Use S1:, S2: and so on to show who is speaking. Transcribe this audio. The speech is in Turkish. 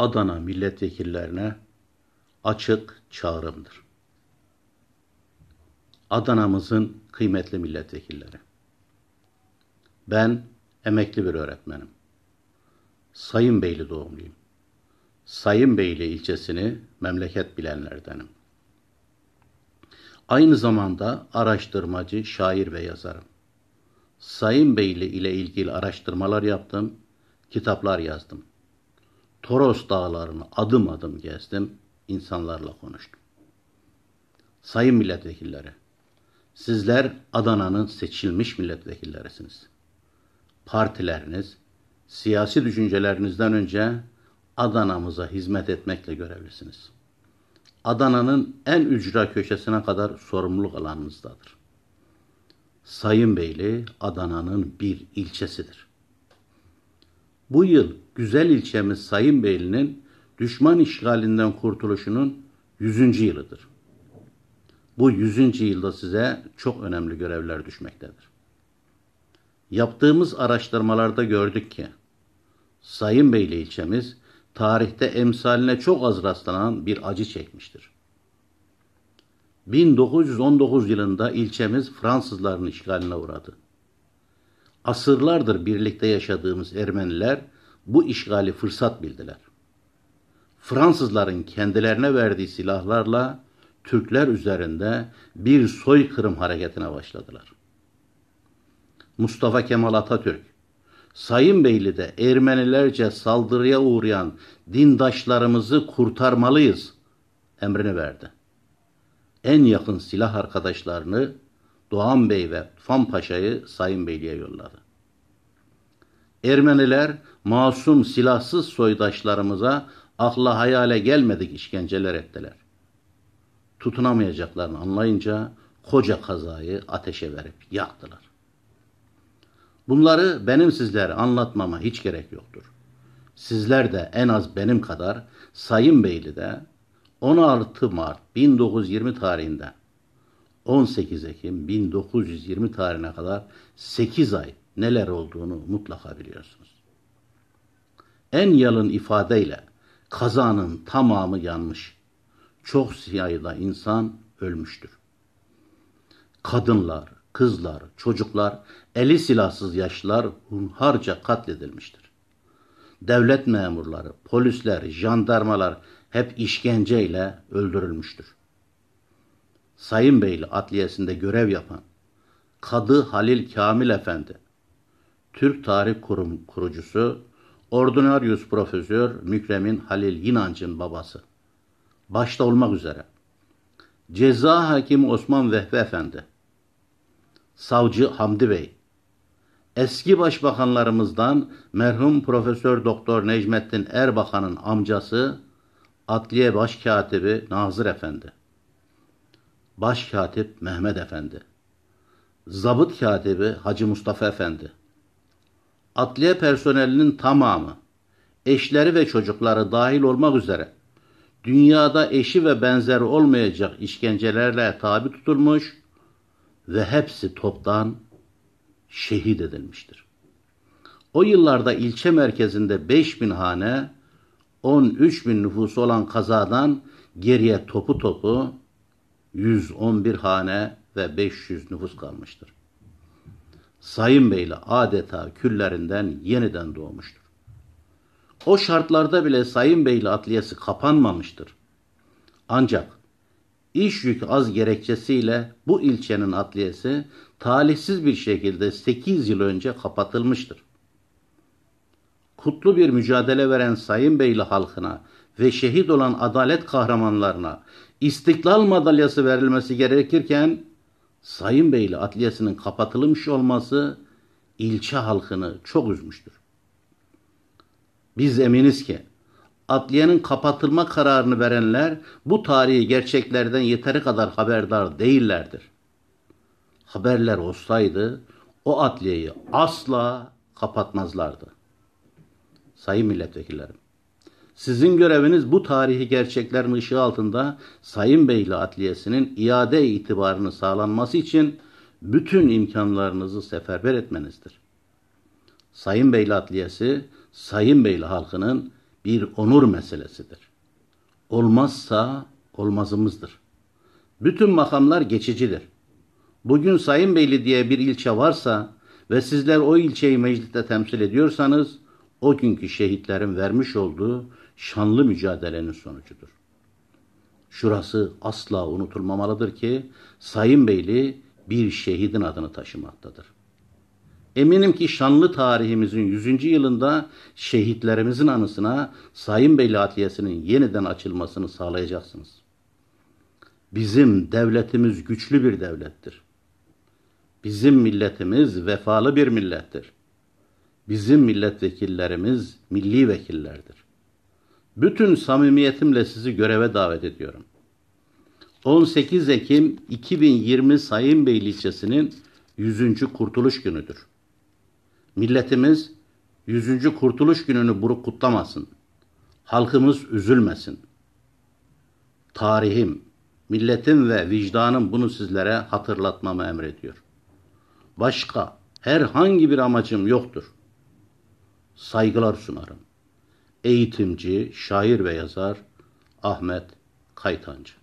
S1: Adana milletvekillerine açık çağrımdır. Adana'mızın kıymetli milletvekilleri. Ben emekli bir öğretmenim. Sayın Beyli doğumluyum. Sayın Beyli ilçesini memleket bilenlerdenim. Aynı zamanda araştırmacı, şair ve yazarım. Sayın Beyli ile ilgili araştırmalar yaptım, kitaplar yazdım. Toros dağlarını adım adım gezdim, insanlarla konuştum. Sayın milletvekilleri, sizler Adana'nın seçilmiş milletvekillarisiniz. Partileriniz, siyasi düşüncelerinizden önce Adana'mıza hizmet etmekle görevlisiniz. Adana'nın en ücra köşesine kadar sorumluluk alanınızdadır. Sayın Beyli Adana'nın bir ilçesidir bu yıl güzel ilçemiz Sayın Beylin'in düşman işgalinden kurtuluşunun 100. yılıdır. Bu 100. yılda size çok önemli görevler düşmektedir. Yaptığımız araştırmalarda gördük ki Sayın Beyli ilçemiz tarihte emsaline çok az rastlanan bir acı çekmiştir. 1919 yılında ilçemiz Fransızların işgaline uğradı asırlardır birlikte yaşadığımız Ermeniler bu işgali fırsat bildiler. Fransızların kendilerine verdiği silahlarla Türkler üzerinde bir soykırım hareketine başladılar. Mustafa Kemal Atatürk, Sayın Beyli'de Ermenilerce saldırıya uğrayan dindaşlarımızı kurtarmalıyız emrini verdi. En yakın silah arkadaşlarını Doğan Bey ve Fan Paşa'yı Sayın Beyliğe yolladı. Ermeniler masum silahsız soydaşlarımıza akla hayale gelmedik işkenceler ettiler. Tutunamayacaklarını anlayınca koca kazayı ateşe verip yaktılar. Bunları benim sizlere anlatmama hiç gerek yoktur. Sizler de en az benim kadar Sayın Beyli'de 16 Mart 1920 tarihinde 18 Ekim 1920 tarihine kadar 8 ay neler olduğunu mutlaka biliyorsunuz. En yalın ifadeyle kazanın tamamı yanmış. Çok sayıda insan ölmüştür. Kadınlar, kızlar, çocuklar, eli silahsız yaşlılar hunharca katledilmiştir. Devlet memurları, polisler, jandarmalar hep işkenceyle öldürülmüştür. Sayın Beyli Adliyesi'nde görev yapan Kadı Halil Kamil Efendi, Türk Tarih Kurum kurucusu, Ordinarius Profesör Mükremin Halil Yinanc'ın babası. Başta olmak üzere. Ceza Hakimi Osman Vehbi Efendi, Savcı Hamdi Bey, eski başbakanlarımızdan merhum Profesör Doktor Necmettin Erbakan'ın amcası Adliye Başkatibi Nazır Efendi. Başkatip Mehmet Efendi, Zabıt Katibi Hacı Mustafa Efendi, Atliye personelinin tamamı, eşleri ve çocukları dahil olmak üzere dünyada eşi ve benzeri olmayacak işkencelerle tabi tutulmuş ve hepsi toptan şehit edilmiştir. O yıllarda ilçe merkezinde 5 bin hane 13 bin nüfusu olan kazadan geriye topu topu 111 hane ve 500 nüfus kalmıştır. Sayın Beyle adeta küllerinden yeniden doğmuştur. O şartlarda bile Sayın Beyle atliyesi kapanmamıştır. Ancak iş yükü az gerekçesiyle bu ilçenin atliyesi talihsiz bir şekilde 8 yıl önce kapatılmıştır. Kutlu bir mücadele veren Sayın Beyli halkına ve şehit olan adalet kahramanlarına istiklal madalyası verilmesi gerekirken Sayın Beyli adliyesinin kapatılmış olması ilçe halkını çok üzmüştür. Biz eminiz ki adliyenin kapatılma kararını verenler bu tarihi gerçeklerden yeteri kadar haberdar değillerdir. Haberler olsaydı o adliyeyi asla kapatmazlardı. Sayın milletvekillerim, sizin göreviniz bu tarihi gerçeklerin ışığı altında Sayın Beyli Adliyesi'nin iade itibarını sağlanması için bütün imkanlarınızı seferber etmenizdir. Sayın Beyli Adliyesi, Sayın Beyli halkının bir onur meselesidir. Olmazsa olmazımızdır. Bütün makamlar geçicidir. Bugün Sayın Beyli diye bir ilçe varsa ve sizler o ilçeyi mecliste temsil ediyorsanız o günkü şehitlerin vermiş olduğu şanlı mücadelenin sonucudur. Şurası asla unutulmamalıdır ki Sayın Beyli bir şehidin adını taşımaktadır. Eminim ki şanlı tarihimizin 100. yılında şehitlerimizin anısına Sayın Beyli Atiyesinin yeniden açılmasını sağlayacaksınız. Bizim devletimiz güçlü bir devlettir. Bizim milletimiz vefalı bir millettir. Bizim milletvekillerimiz milli vekillerdir. Bütün samimiyetimle sizi göreve davet ediyorum. 18 Ekim 2020 Sayın Bey ilçesinin 100. kurtuluş günüdür. Milletimiz 100. kurtuluş gününü buruk kutlamasın. Halkımız üzülmesin. Tarihim, milletim ve vicdanım bunu sizlere hatırlatmamı emrediyor. Başka herhangi bir amacım yoktur. Saygılar sunarım eğitimci, şair ve yazar Ahmet Kaytancı.